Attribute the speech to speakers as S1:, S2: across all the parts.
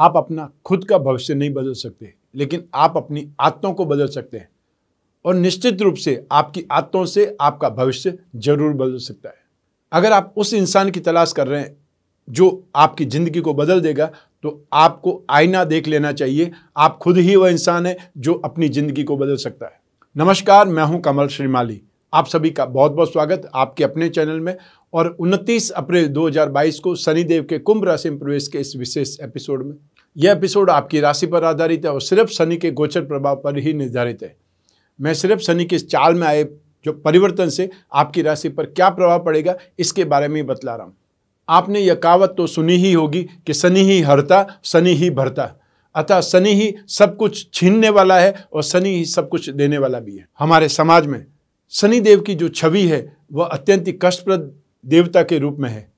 S1: आप अपना खुद का भविष्य नहीं बदल सकते लेकिन आप अपनी आदतों को बदल सकते हैं और निश्चित रूप से आपकी आदतों से आपका भविष्य जरूर बदल सकता है अगर आप उस इंसान की तलाश कर रहे हैं जो आपकी ज़िंदगी को बदल देगा तो आपको आईना देख लेना चाहिए आप खुद ही वह इंसान है जो अपनी ज़िंदगी को बदल सकता है नमस्कार मैं हूं कमल श्रीमाली आप सभी का बहुत बहुत स्वागत आपके अपने चैनल में और 29 अप्रैल 2022 को शनिदेव के कुंभ राशि में प्रवेश के इस विशेष एपिसोड में यह एपिसोड आपकी राशि पर आधारित है और सिर्फ शनि के गोचर प्रभाव पर ही निर्धारित है मैं सिर्फ शनि के चाल में आए जो परिवर्तन से आपकी राशि पर क्या प्रभाव पड़ेगा इसके बारे में बतला रहा हूँ आपने यह कहावत तो सुनी ही होगी कि शनि ही हरता शनि ही भरता अतः शनि ही सब कुछ छीनने वाला है और शनि ही सब कुछ देने वाला भी है हमारे समाज में शनि देव की जो छवि है वह अत्यंत कष्टप्रद देवता के रूप में है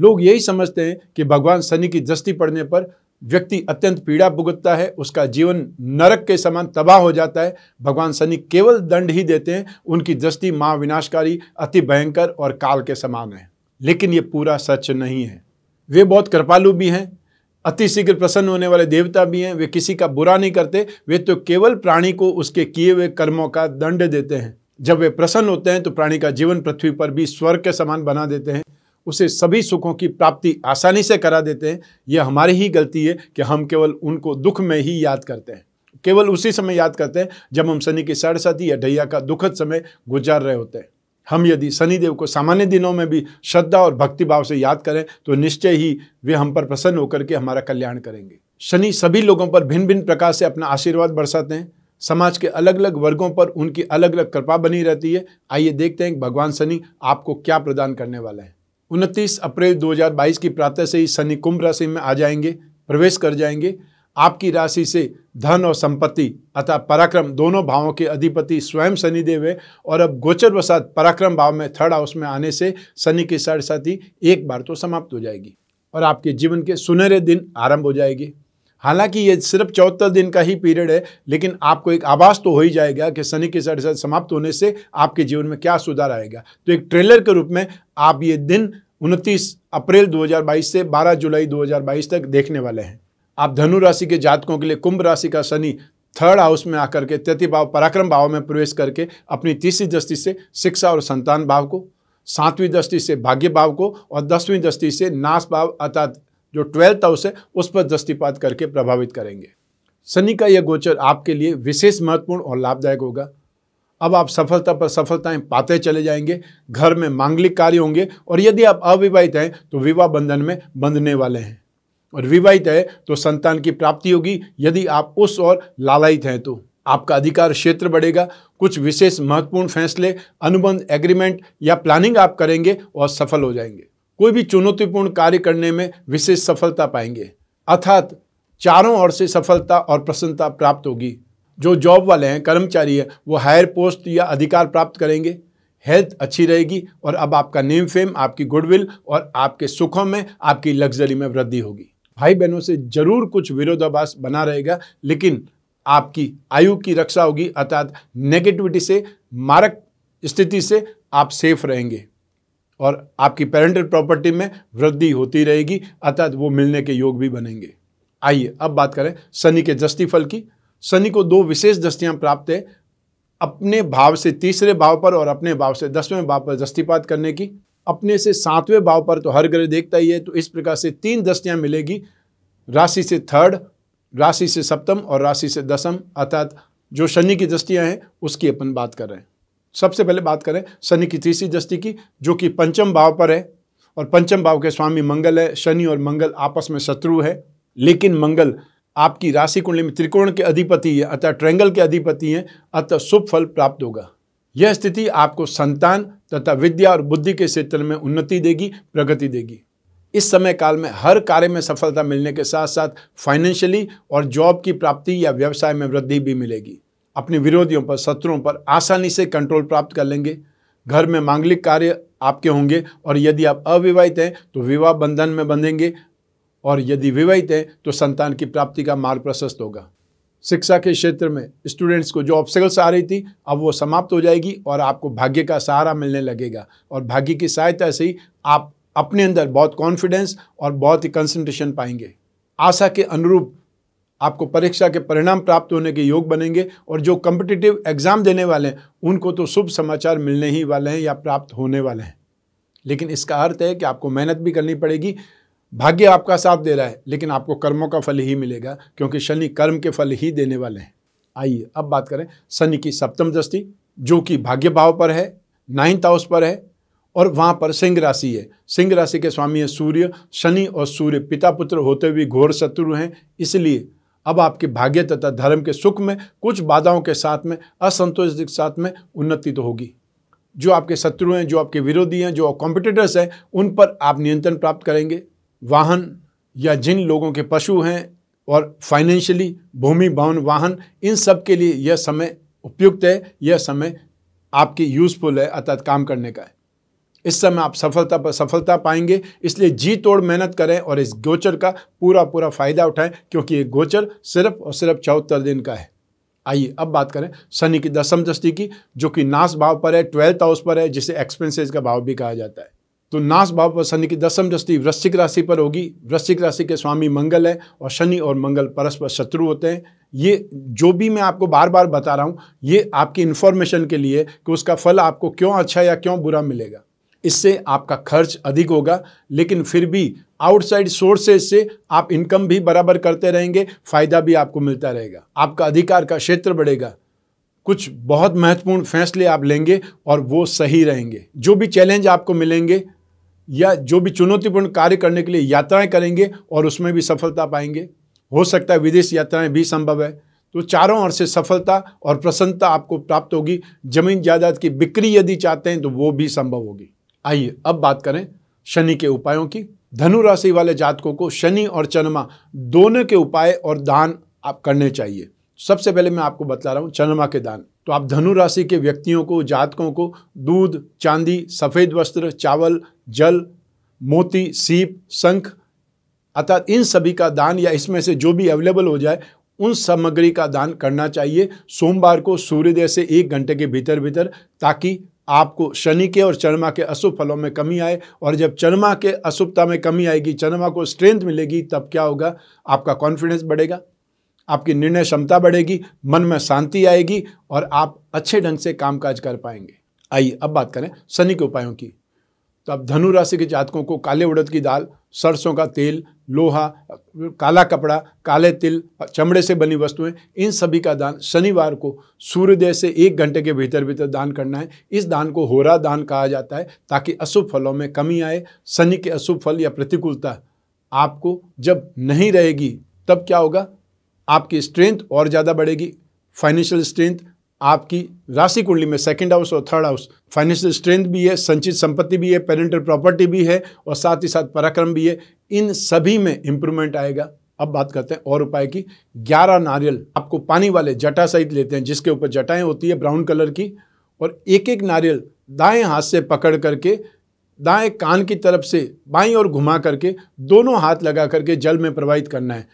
S1: लोग यही समझते हैं कि भगवान शनि की दृष्टि पड़ने पर व्यक्ति अत्यंत पीड़ा भुगतता है उसका जीवन नरक के समान तबाह हो जाता है भगवान शनि केवल दंड ही देते हैं उनकी दृष्टि महा विनाशकारी अति भयंकर और काल के समान है लेकिन ये पूरा सच नहीं है वे बहुत कृपालु भी हैं अति शीघ्र प्रसन्न होने वाले देवता भी हैं वे किसी का बुरा नहीं करते वे तो केवल प्राणी को उसके किए हुए कर्मों का दंड देते हैं जब वे प्रसन्न होते हैं तो प्राणी का जीवन पृथ्वी पर भी स्वर्ग के समान बना देते हैं उसे सभी सुखों की प्राप्ति आसानी से करा देते हैं यह हमारी ही गलती है कि हम केवल उनको दुख में ही याद करते हैं केवल उसी समय याद करते हैं जब हम शनि की सरसती या ढैया का दुखद समय गुजार रहे होते हैं हम यदि शनिदेव को सामान्य दिनों में भी श्रद्धा और भक्तिभाव से याद करें तो निश्चय ही वे हम पर प्रसन्न होकर के हमारा कल्याण करेंगे शनि सभी लोगों पर भिन्न भिन्न प्रकार से अपना आशीर्वाद बरसाते हैं समाज के अलग अलग वर्गों पर उनकी अलग अलग कृपा बनी रहती है आइए देखते हैं भगवान शनि आपको क्या प्रदान करने वाला है उनतीस अप्रैल 2022 की प्रातः से ही शनि कुंभ राशि में आ जाएंगे प्रवेश कर जाएंगे आपकी राशि से धन और संपत्ति अतः पराक्रम दोनों भावों के अधिपति स्वयं शनिदेव है और अब गोचर वसात पराक्रम भाव में थर्ड हाउस में आने से शनि के साथ साथ ही एक बार तो समाप्त हो जाएगी और आपके जीवन के सुनहरे दिन आरंभ हो जाएगी हालांकि ये सिर्फ चौहत्तर दिन का ही पीरियड है लेकिन आपको एक आभास तो हो ही जाएगा कि शनि के साथ साथ समाप्त होने से आपके जीवन में क्या सुधार आएगा तो एक ट्रेलर के रूप में आप ये दिन उनतीस अप्रैल 2022 से 12 जुलाई 2022 तक देखने वाले हैं आप धनु राशि के जातकों के लिए कुंभ राशि का शनि थर्ड हाउस में आकर के तृतीय भाव पराक्रम भाव में प्रवेश करके अपनी तीसरी दृष्टि से शिक्षा और संतान भाव को सातवीं दृष्टि से भाग्य भाव को और दसवीं दृष्टि से नाश भाव अर्थात जो ट्वेल्थ हाउस है उस पर दृष्टिपात करके प्रभावित करेंगे शनि का यह गोचर आपके लिए विशेष महत्वपूर्ण और लाभदायक होगा अब आप सफलता पर सफलताएं पाते चले जाएंगे घर में मांगलिक कार्य होंगे और यदि आप अविवाहित हैं तो विवाह बंधन में बंधने वाले हैं और विवाहित है तो संतान की प्राप्ति होगी यदि आप उस और लालायित हैं तो आपका अधिकार क्षेत्र बढ़ेगा कुछ विशेष महत्वपूर्ण फैसले अनुबंध एग्रीमेंट या प्लानिंग आप करेंगे और सफल हो जाएंगे कोई भी चुनौतीपूर्ण कार्य करने में विशेष सफलता पाएंगे अर्थात चारों ओर से सफलता और प्रसन्नता प्राप्त होगी जो जॉब वाले हैं कर्मचारी है वो हायर पोस्ट या अधिकार प्राप्त करेंगे हेल्थ अच्छी रहेगी और अब आपका नेम फेम आपकी गुडविल और आपके सुखों में आपकी लग्जरी में वृद्धि होगी भाई बहनों से जरूर कुछ विरोधाभास बना रहेगा लेकिन आपकी आयु की रक्षा होगी अर्थात नेगेटिविटी से मारक स्थिति से आप सेफ रहेंगे और आपकी पेरेंटल प्रॉपर्टी में वृद्धि होती रहेगी अर्थात वो मिलने के योग भी बनेंगे आइए अब बात करें शनि के जस्ती फल की शनि को दो विशेष दस्तियां प्राप्त है अपने भाव से तीसरे भाव पर और अपने भाव से दसवें भाव पर दस्तीपात करने की अपने से सातवें भाव पर तो हर ग्रह देखता ही है तो इस प्रकार से तीन दस्तियां मिलेगी राशि से थर्ड राशि से सप्तम और राशि से दसम अर्थात जो शनि की दृष्टियाँ हैं उसकी अपन बात कर रहे हैं सबसे पहले बात करें शनि की तीसरी दृष्टि की जो कि पंचम भाव पर है और पंचम भाव के स्वामी मंगल है शनि और मंगल आपस में शत्रु है लेकिन मंगल आपकी राशि कुंडली में त्रिकोण के अधिपति है अतः ट्रैंगल के अधिपति हैं अतः शुभ फल प्राप्त होगा यह स्थिति आपको संतान तथा विद्या और बुद्धि के क्षेत्र में उन्नति देगी प्रगति देगी इस समय काल में हर कार्य में सफलता मिलने के साथ साथ फाइनेंशियली और जॉब की प्राप्ति या व्यवसाय में वृद्धि भी मिलेगी अपने विरोधियों पर शत्रुओं पर आसानी से कंट्रोल प्राप्त कर लेंगे घर में मांगलिक कार्य आपके होंगे और यदि आप अविवाहित हैं तो विवाह बंधन में बंधेंगे और यदि विवाहित हैं तो संतान की प्राप्ति का मार्ग प्रशस्त होगा शिक्षा के क्षेत्र में स्टूडेंट्स को जो ऑब्सेगल्स आ रही थी अब वो समाप्त हो जाएगी और आपको भाग्य का सहारा मिलने लगेगा और भाग्य की सहायता से ही आप अपने अंदर बहुत कॉन्फिडेंस और बहुत ही कंसंट्रेशन पाएंगे आशा के अनुरूप आपको परीक्षा के परिणाम प्राप्त होने के योग बनेंगे और जो कम्पिटिटिव एग्ज़ाम देने वाले हैं उनको तो शुभ समाचार मिलने ही वाले हैं या प्राप्त होने वाले हैं लेकिन इसका अर्थ है कि आपको मेहनत भी करनी पड़ेगी भाग्य आपका साथ दे रहा है लेकिन आपको कर्मों का फल ही मिलेगा क्योंकि शनि कर्म के फल ही देने वाले हैं आइए अब बात करें शनि की सप्तम दृष्टि जो कि भाग्य भाव पर है नाइन्थ हाउस पर है और वहाँ पर सिंह राशि है सिंह राशि के स्वामी है सूर्य शनि और सूर्य पिता पुत्र होते हुए घोर शत्रु हैं इसलिए अब आपके भाग्य तथा धर्म के सुख में कुछ बाधाओं के साथ में असंतोष के साथ में उन्नति तो होगी जो आपके शत्रु हैं जो आपके विरोधी हैं जो कॉम्पिटिटर्स हैं उन पर आप नियंत्रण प्राप्त करेंगे वाहन या जिन लोगों के पशु हैं और फाइनेंशियली भूमि भवन वाहन इन सब के लिए यह समय उपयुक्त है यह समय आपकी यूज़फुल है अर्थात काम करने का है इस समय आप सफलता सफलता पाएंगे इसलिए जी तोड़ मेहनत करें और इस गोचर का पूरा पूरा फ़ायदा उठाएं क्योंकि ये गोचर सिर्फ और सिर्फ चौहत्तर दिन का है आइए अब बात करें शनि की दसम दृष्टि की जो कि नाश भाव पर है ट्वेल्थ हाउस पर है जिसे एक्सपेंसेस का भाव भी कहा जाता है तो नाश भाव पर शनि की दसम दृष्टि वृश्चिक राशि पर होगी वृश्चिक राशि के स्वामी मंगल है और शनि और मंगल परस्पर शत्रु होते हैं ये जो भी मैं आपको बार बार बता रहा हूँ ये आपकी इन्फॉर्मेशन के लिए कि उसका फल आपको क्यों अच्छा या क्यों बुरा मिलेगा इससे आपका खर्च अधिक होगा लेकिन फिर भी आउटसाइड सोर्सेज से आप इनकम भी बराबर करते रहेंगे फ़ायदा भी आपको मिलता रहेगा आपका अधिकार का क्षेत्र बढ़ेगा कुछ बहुत महत्वपूर्ण फैसले आप लेंगे और वो सही रहेंगे जो भी चैलेंज आपको मिलेंगे या जो भी चुनौतीपूर्ण कार्य करने के लिए यात्राएं करेंगे और उसमें भी सफलता पाएंगे हो सकता है विदेश यात्राएं भी संभव है तो चारों ओर से सफलता और प्रसन्नता आपको प्राप्त होगी जमीन जायदाद की बिक्री यदि चाहते हैं तो वो भी संभव होगी आइए अब बात करें शनि के उपायों की धनु राशि वाले जातकों को शनि और चंद्रमा दोनों के उपाय और दान आप करने चाहिए सबसे पहले मैं आपको बता रहा हूँ चंद्रमा के दान तो आप धनु राशि के व्यक्तियों को जातकों को दूध चांदी सफ़ेद वस्त्र चावल जल मोती सीप शंख अर्थात इन सभी का दान या इसमें से जो भी अवेलेबल हो जाए उन सामग्री का दान करना चाहिए सोमवार को सूर्योदय से एक घंटे के भीतर भीतर ताकि आपको शनि के और चरमा के अशुभ फलों में कमी आए और जब चरमा के अशुभता में कमी आएगी चरमा को स्ट्रेंथ मिलेगी तब क्या होगा आपका कॉन्फिडेंस बढ़ेगा आपकी निर्णय क्षमता बढ़ेगी मन में शांति आएगी और आप अच्छे ढंग से कामकाज कर पाएंगे आइए अब बात करें शनि के उपायों की तो अब धनु राशि के जातकों को काले उड़द की दाल सरसों का तेल लोहा काला कपड़ा काले तिल चमड़े से बनी वस्तुएं इन सभी का दान शनिवार को सूर्योदय से एक घंटे के भीतर भीतर दान करना है इस दान को होरा दान कहा जाता है ताकि अशुभ फलों में कमी आए शनि के अशुभ फल या प्रतिकूलता आपको जब नहीं रहेगी तब क्या होगा आपकी स्ट्रेंथ और ज़्यादा बढ़ेगी फाइनेंशियल स्ट्रेंथ आपकी राशि कुंडली में सेकंड हाउस और थर्ड हाउस फाइनेंशियल स्ट्रेंथ भी है संचित संपत्ति भी है पेरेंटल प्रॉपर्टी भी है और साथ ही साथ पराक्रम भी है इन सभी में इंप्रूवमेंट आएगा अब बात करते हैं और उपाय की ग्यारह नारियल आपको पानी वाले जटा सहित लेते हैं जिसके ऊपर जटाएं होती है ब्राउन कलर की और एक एक नारियल दाएं हाथ से पकड़ करके दाएं कान की तरफ से बाई और घुमा करके दोनों हाथ लगा करके जल में प्रवाहित करना है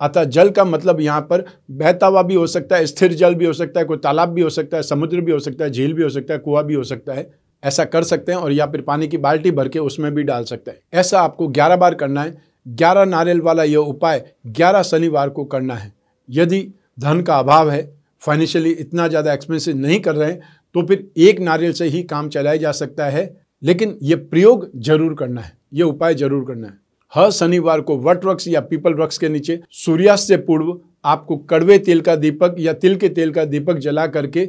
S1: अतः जल का मतलब यहाँ पर बहता हुआ भी हो सकता है स्थिर जल भी हो सकता है कोई तालाब भी हो सकता है समुद्र भी हो सकता है झील भी हो सकता है कुआ भी हो सकता है ऐसा कर सकते हैं और या फिर पानी की बाल्टी भर के उसमें भी डाल सकते हैं ऐसा आपको ग्यारह बार करना है ग्यारह नारियल वाला यह उपाय ग्यारह शनिवार को करना है यदि धन का अभाव है फाइनेंशियली इतना ज़्यादा एक्सपेंसिव नहीं कर रहे हैं तो फिर एक नारियल से ही काम चलाया जा सकता है लेकिन ये प्रयोग जरूर करना है ये उपाय जरूर करना है हर शनिवार को वट वृक्ष या पीपल वृक्ष के नीचे सूर्यास्त से पूर्व आपको कड़वे तेल का दीपक या तिल के तेल का दीपक जला करके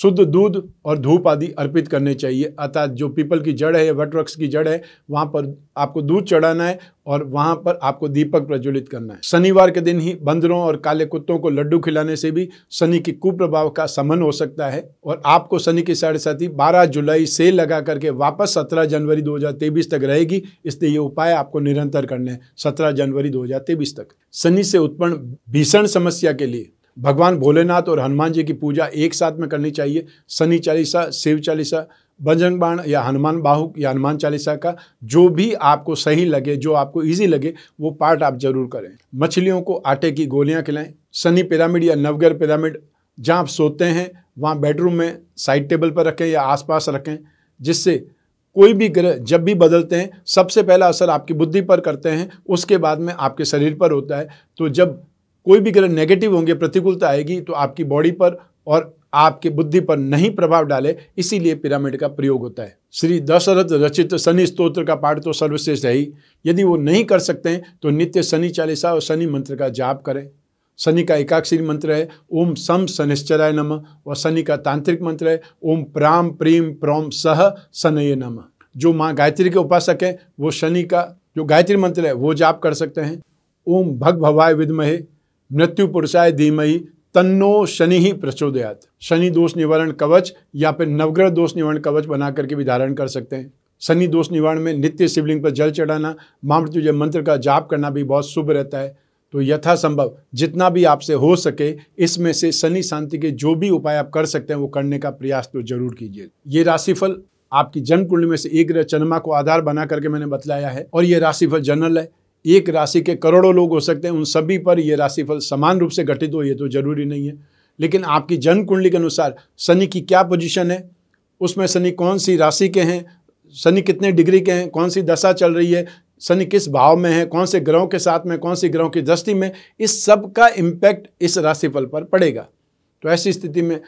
S1: शुद्ध दूध और धूप आदि अर्पित करने चाहिए अर्थात जो पीपल की जड़ है वट वृक्ष की जड़ है वहाँ पर आपको दूध चढ़ाना है और वहाँ पर आपको दीपक प्रज्वलित करना है शनिवार के दिन ही बंदरों और काले कुत्तों को लड्डू खिलाने से भी शनि के कुप्रभाव का समन हो सकता है और आपको शनि की साढ़े साथी बारह जुलाई से लगा करके वापस सत्रह जनवरी दो तक रहेगी इसलिए ये उपाय आपको निरंतर करने हैं सत्रह जनवरी दो तक शनि से उत्पन्न भीषण समस्या के लिए भगवान भोलेनाथ और हनुमान जी की पूजा एक साथ में करनी चाहिए शनि चालीसा शिव चालीसा बजरंग बाण या हनुमान बाहु या हनुमान चालीसा का जो भी आपको सही लगे जो आपको इजी लगे वो पार्ट आप जरूर करें मछलियों को आटे की गोलियां खिलाएं सनी पिरामिड या नवगर पिरामिड जहाँ आप सोते हैं वहाँ बेडरूम में साइड टेबल पर रखें या आसपास रखें जिससे कोई भी ग्रह जब भी बदलते हैं सबसे पहला असर आपकी बुद्धि पर करते हैं उसके बाद में आपके शरीर पर होता है तो जब कोई भी ग्रह नेगेटिव होंगे प्रतिकूलता आएगी तो आपकी बॉडी पर और आपके बुद्धि पर नहीं प्रभाव डाले इसीलिए पिरामिड का प्रयोग होता है श्री दशरथ रचित शनि स्त्रोत्र का पाठ तो सर्वश्रेष्ठ है ही यदि वो नहीं कर सकते हैं तो नित्य शनि चालीसा और शनि मंत्र का जाप करें शनि का एकाक्षरी मंत्र है ओम सम शनिश्चराय नम व शनि का तांत्रिक मंत्र है ओम प्राम प्रीम प्रोम सह शनय नम जो माँ गायत्री के उपासक हैं वो शनि का जो गायत्री मंत्र है वो जाप कर सकते हैं ओम भग भवाय विदमहे मृत्यु पुरुषाय धीमही तन्नो शनि ही प्रचोदयात शनि दोष निवारण कवच या फिर नवग्रह दोष निवारण कवच बना करके भी धारण कर सकते हैं शनि दोष निवारण में नित्य शिवलिंग पर जल चढ़ाना महामृत्युजय मंत्र का जाप करना भी बहुत शुभ रहता है तो यथासंभव जितना भी आपसे हो सके इसमें से शनि शांति के जो भी उपाय आप कर सकते हैं वो करने का प्रयास तो जरूर कीजिए ये राशिफल आपकी जन्म कुंडली में से एक ग्रह चंद्रमा को आधार बना करके मैंने बतलाया है और ये राशिफल जनरल है एक राशि के करोड़ों लोग हो सकते हैं उन सभी पर यह राशिफल समान रूप से घटित हो ये तो जरूरी नहीं है लेकिन आपकी जन्म कुंडली के अनुसार शनि की क्या पोजीशन है उसमें शनि कौन सी राशि के हैं शनि कितने डिग्री के हैं कौन सी दशा चल रही है शनि किस भाव में है कौन से ग्रहों के साथ में कौन से ग्रहों की दृष्टि में इस सब का इम्पैक्ट इस राशिफल पर पड़ेगा तो ऐसी स्थिति में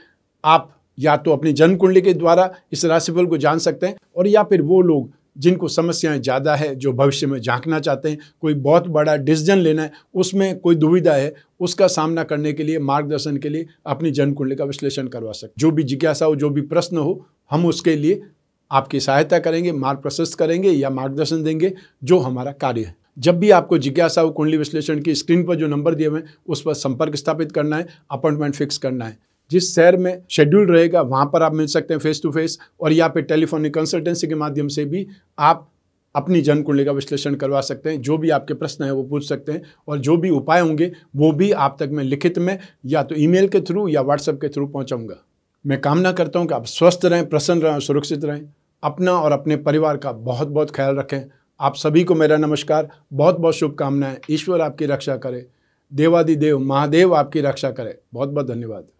S1: आप या तो अपनी जन्म कुंडली के द्वारा इस राशिफल को जान सकते हैं और या फिर वो लोग जिनको समस्याएं ज़्यादा है जो भविष्य में झांकना चाहते हैं कोई बहुत बड़ा डिसीजन लेना है उसमें कोई दुविधा है उसका सामना करने के लिए मार्गदर्शन के लिए अपनी जन्म कुंडली का विश्लेषण करवा सकते जो भी जिज्ञासा हो जो भी प्रश्न हो हम उसके लिए आपकी सहायता करेंगे मार्ग प्रशस्त करेंगे या मार्गदर्शन देंगे जो हमारा कार्य है जब भी आपको जिज्ञासा हो कुंडली विश्लेषण की स्क्रीन पर जो नंबर दिए हुए हैं उस पर संपर्क स्थापित करना है अपॉइंटमेंट फिक्स करना है जिस शहर में शेड्यूल रहेगा वहाँ पर आप मिल सकते हैं फेस टू फेस और या पे टेलीफोनिक कंसल्टेंसी के माध्यम से भी आप अपनी जन कुंडली का विश्लेषण करवा सकते हैं जो भी आपके प्रश्न हैं वो पूछ सकते हैं और जो भी उपाय होंगे वो भी आप तक मैं लिखित में या तो ईमेल के थ्रू या व्हाट्सएप के थ्रू पहुँचाऊँगा मैं कामना करता हूँ कि आप स्वस्थ रहें प्रसन्न रहें सुरक्षित रहें अपना और अपने परिवार का बहुत बहुत ख्याल रखें आप सभी को मेरा नमस्कार बहुत बहुत शुभकामनाएं ईश्वर आपकी रक्षा करे देवादिदेव महादेव आपकी रक्षा करे बहुत बहुत धन्यवाद